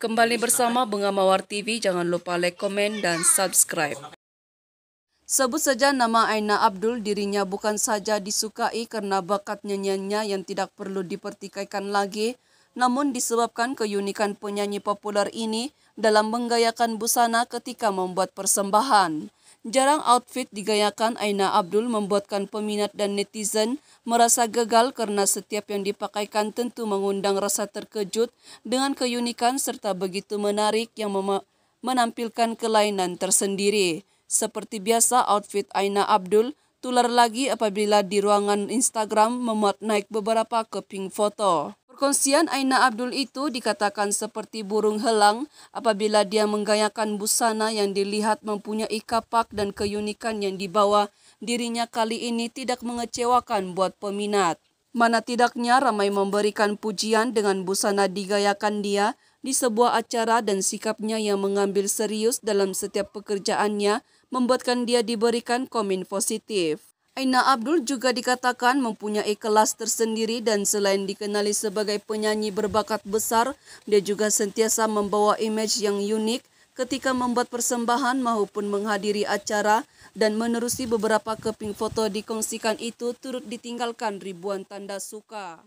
Kembali bersama bunga mawar TV, jangan lupa like, komen, dan subscribe. Sebut saja nama Aina Abdul, dirinya bukan saja disukai karena bakat nyanyiannya yang tidak perlu dipertikaikan lagi, namun disebabkan keunikan penyanyi populer ini dalam menggayakan busana ketika membuat persembahan. Jarang outfit digayakan Aina Abdul membuatkan peminat dan netizen merasa gagal karena setiap yang dipakaikan tentu mengundang rasa terkejut dengan keunikan serta begitu menarik yang menampilkan kelainan tersendiri. Seperti biasa outfit Aina Abdul tular lagi apabila di ruangan Instagram memuat naik beberapa keping foto. Konsian Aina Abdul itu dikatakan seperti burung helang apabila dia menggayakan busana yang dilihat mempunyai kapak dan keunikan yang dibawa dirinya kali ini tidak mengecewakan buat peminat. Mana tidaknya ramai memberikan pujian dengan busana digayakan dia di sebuah acara dan sikapnya yang mengambil serius dalam setiap pekerjaannya membuatkan dia diberikan komen positif. Aina Abdul juga dikatakan mempunyai kelas tersendiri dan selain dikenali sebagai penyanyi berbakat besar, dia juga sentiasa membawa image yang unik ketika membuat persembahan maupun menghadiri acara dan menerusi beberapa keping foto dikongsikan itu turut ditinggalkan ribuan tanda suka.